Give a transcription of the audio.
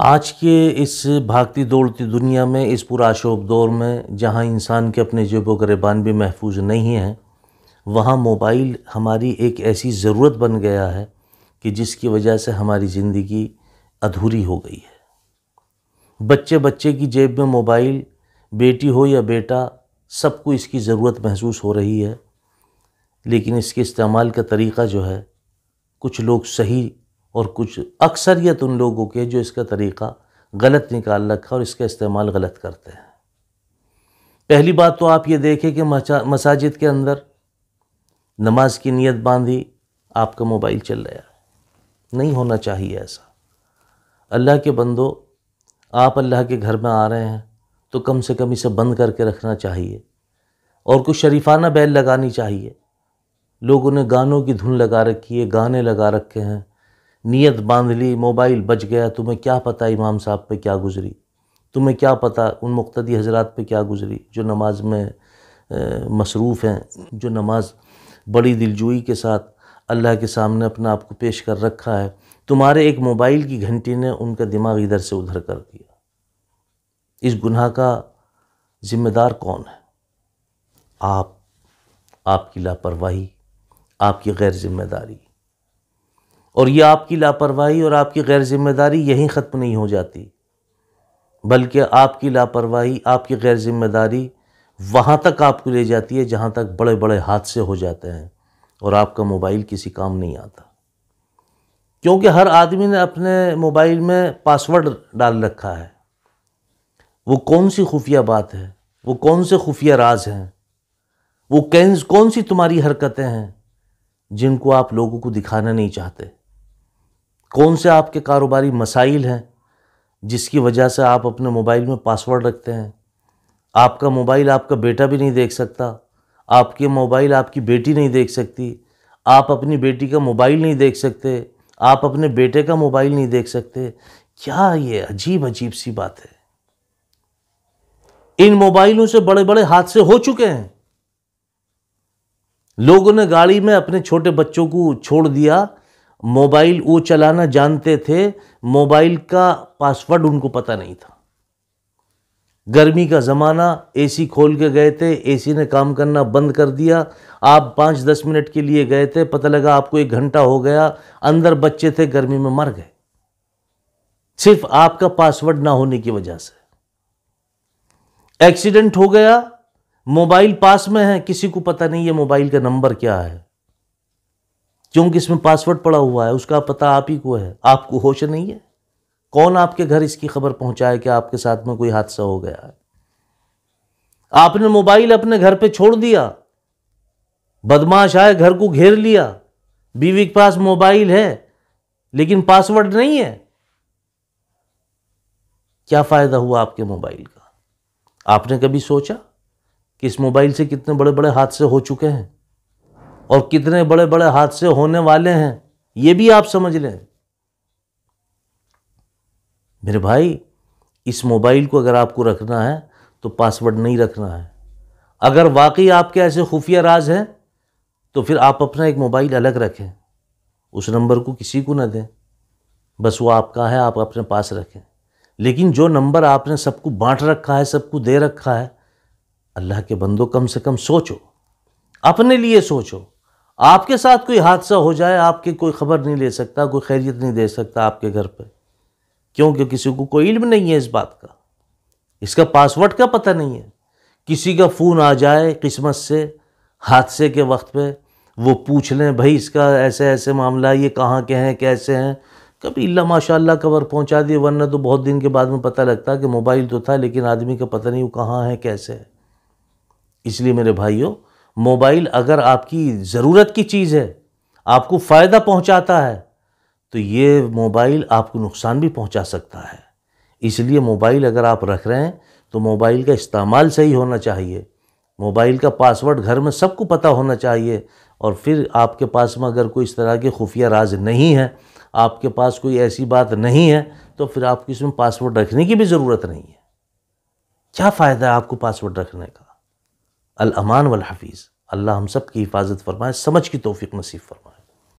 आज के इस भागती दौड़ती दुनिया में इस पूरा पुराशोभ दौर में जहाँ इंसान के अपने जेबो गरेबान भी महफूज नहीं हैं वहाँ मोबाइल हमारी एक ऐसी ज़रूरत बन गया है कि जिसकी वजह से हमारी ज़िंदगी अधूरी हो गई है बच्चे बच्चे की जेब में मोबाइल बेटी हो या बेटा सबको इसकी ज़रूरत महसूस हो रही है लेकिन इसके इस्तेमाल का तरीक़ा जो है कुछ लोग सही और कुछ अक्सरियत उन लोगों के जो इसका तरीक़ा गलत निकाल रखा और इसका इस्तेमाल गलत करते हैं पहली बात तो आप ये देखें कि मसाजिद के अंदर नमाज की नीयत बांधी आपका मोबाइल चल रहा है नहीं होना चाहिए ऐसा अल्लाह के बंदो आप अल्लाह के घर में आ रहे हैं तो कम से कम इसे बंद करके रखना चाहिए और कुछ शरीफाना बैल लगानी चाहिए लोगों ने गानों की धुन लगा रखी है गाने लगा रखे हैं नीयत बांध ली मोबाइल बच गया तुम्हें क्या पता इमाम साहब पे क्या गुजरी तुम्हें क्या पता उन मुख्तदी हजरात पे क्या गुजरी जो नमाज में मसरूफ़ हैं जो नमाज बड़ी दिलजोई के साथ अल्लाह के सामने अपना आप को पेश कर रखा है तुम्हारे एक मोबाइल की घंटी ने उनका दिमाग इधर से उधर कर दिया इस गुनाह का ज़िम्मेदार कौन है आप आपकी लापरवाही आपकी गैर जिम्मेदारी और ये आपकी लापरवाही और आपकी गैर जिम्मेदारी यहीं ख़त्म नहीं हो जाती बल्कि आपकी लापरवाही आपकी गैर जिम्मेदारी वहाँ तक आपको ले जाती है जहाँ तक बड़े बड़े हादसे हो जाते हैं और आपका मोबाइल किसी काम नहीं आता क्योंकि हर आदमी ने अपने मोबाइल में पासवर्ड डाल रखा है वो कौन सी खुफिया बात है वो कौन से खुफिया राज हैं वो कैंस कौन सी तुम्हारी हरकतें हैं जिनको आप लोगों को दिखाना नहीं चाहते कौन से आपके कारोबारी मसाइल हैं जिसकी वजह से आप अपने मोबाइल में पासवर्ड रखते हैं आपका मोबाइल आपका बेटा भी नहीं देख सकता आपके मोबाइल आपकी बेटी नहीं देख सकती आप अपनी बेटी का मोबाइल नहीं देख सकते आप अपने बेटे का मोबाइल नहीं देख सकते क्या ये अजीब अजीब सी बात है इन मोबाइलों से बड़े बड़े हादसे हो चुके हैं लोगों ने गाड़ी में अपने छोटे बच्चों को छोड़ दिया मोबाइल वो चलाना जानते थे मोबाइल का पासवर्ड उनको पता नहीं था गर्मी का ज़माना एसी खोल के गए थे एसी ने काम करना बंद कर दिया आप पाँच दस मिनट के लिए गए थे पता लगा आपको एक घंटा हो गया अंदर बच्चे थे गर्मी में मर गए सिर्फ आपका पासवर्ड ना होने की वजह से एक्सीडेंट हो गया मोबाइल पास में है किसी को पता नहीं है मोबाइल का नंबर क्या है क्योंकि इसमें पासवर्ड पड़ा हुआ है उसका पता आप ही को है आपको होश नहीं है कौन आपके घर इसकी खबर पहुंचाए कि आपके साथ में कोई हादसा हो गया है आपने मोबाइल अपने घर पे छोड़ दिया बदमाश आए घर को घेर लिया बीवी के पास मोबाइल है लेकिन पासवर्ड नहीं है क्या फ़ायदा हुआ आपके मोबाइल का आपने कभी सोचा कि इस मोबाइल से कितने बड़े बड़े हादसे हो चुके हैं और कितने बड़े बड़े हादसे होने वाले हैं ये भी आप समझ लें मेरे भाई इस मोबाइल को अगर आपको रखना है तो पासवर्ड नहीं रखना है अगर वाकई आपके ऐसे खुफिया राज हैं तो फिर आप अपना एक मोबाइल अलग रखें उस नंबर को किसी को ना दें बस वो आपका है आप अपने पास रखें लेकिन जो नंबर आपने सबको बांट रखा है सबको दे रखा है अल्लाह के बंदो कम से कम सोचो अपने लिए सोचो आपके साथ कोई हादसा हो जाए आपकी कोई ख़बर नहीं ले सकता कोई खैरियत नहीं दे सकता आपके घर पर क्योंकि किसी को कोई इल्म नहीं है इस बात का इसका पासवर्ड का पता नहीं है किसी का फ़ोन आ जाए किस्मत से हादसे के वक्त पे वो पूछ लें भाई इसका ऐसे ऐसे मामला ये कहाँ के हैं कैसे हैं कभी अल्लाह माशाल्लाह कवर पहुँचा दिए वरना तो बहुत दिन के बाद में पता लगता कि मोबाइल तो था लेकिन आदमी का पता नहीं वो कहाँ है कैसे है इसलिए मेरे भाइयों मोबाइल अगर आपकी ज़रूरत की चीज़ है आपको फ़ायदा पहुंचाता है तो ये मोबाइल आपको नुकसान भी पहुंचा सकता है इसलिए मोबाइल अगर आप रख रहे हैं तो मोबाइल का इस्तेमाल सही होना चाहिए मोबाइल का पासवर्ड घर में सबको पता होना चाहिए और फिर आपके पास में अगर कोई इस तरह के खुफिया राज नहीं है आपके पास कोई ऐसी बात नहीं है तो फिर आपको इसमें पासवर्ड रखने की भी ज़रूरत नहीं है क्या फ़ायदा है आपको पासवर्ड रखने का अलमान हफ़ीज़ अल्लाह हम सब की हिफाजत फरमाए समझ की तोफ़ी नसीब फरमाए